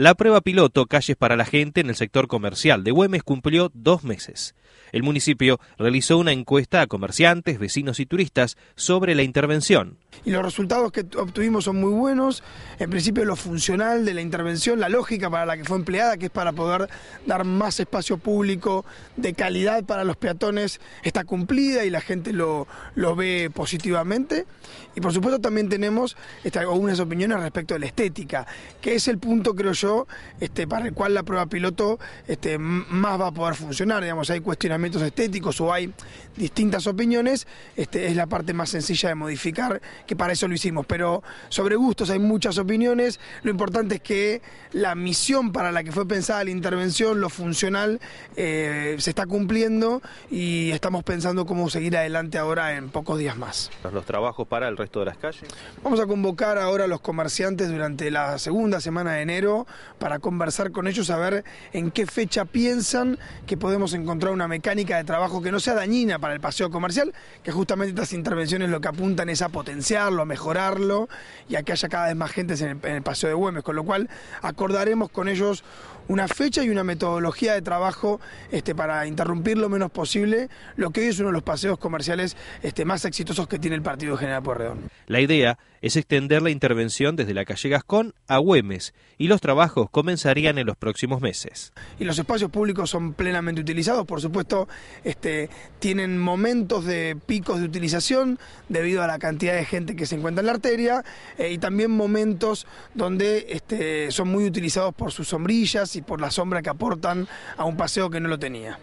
La prueba piloto Calles para la Gente en el sector comercial de Güemes cumplió dos meses. El municipio realizó una encuesta a comerciantes, vecinos y turistas sobre la intervención y los resultados que obtuvimos son muy buenos. En principio lo funcional de la intervención, la lógica para la que fue empleada, que es para poder dar más espacio público de calidad para los peatones, está cumplida y la gente lo, lo ve positivamente. Y por supuesto también tenemos este, algunas opiniones respecto a la estética, que es el punto, creo yo, este, para el cual la prueba piloto este, más va a poder funcionar. Digamos, hay cuestionamientos estéticos o hay distintas opiniones, este, es la parte más sencilla de modificar que para eso lo hicimos. Pero sobre gustos hay muchas opiniones. Lo importante es que la misión para la que fue pensada la intervención, lo funcional, eh, se está cumpliendo y estamos pensando cómo seguir adelante ahora en pocos días más. ¿Los trabajos para el resto de las calles? Vamos a convocar ahora a los comerciantes durante la segunda semana de enero para conversar con ellos a ver en qué fecha piensan que podemos encontrar una mecánica de trabajo que no sea dañina para el paseo comercial, que justamente estas intervenciones lo que apuntan es a potenciar a mejorarlo y a que haya cada vez más gente en el, Paseo de Güemes, con lo cual acordaremos con ellos una fecha y una metodología de trabajo este, para interrumpir lo menos posible lo que hoy es uno de los paseos comerciales este, más exitosos que tiene el Partido General Porredón. La idea es extender la intervención desde la calle Gascón a Güemes y los trabajos comenzarían en los próximos meses. Y los espacios públicos son plenamente utilizados, por supuesto, este, tienen momentos de picos de utilización debido a la cantidad de gente que se encuentra en la arteria eh, y también momentos donde este, son muy utilizados por sus sombrillas y por la sombra que aportan a un paseo que no lo tenía.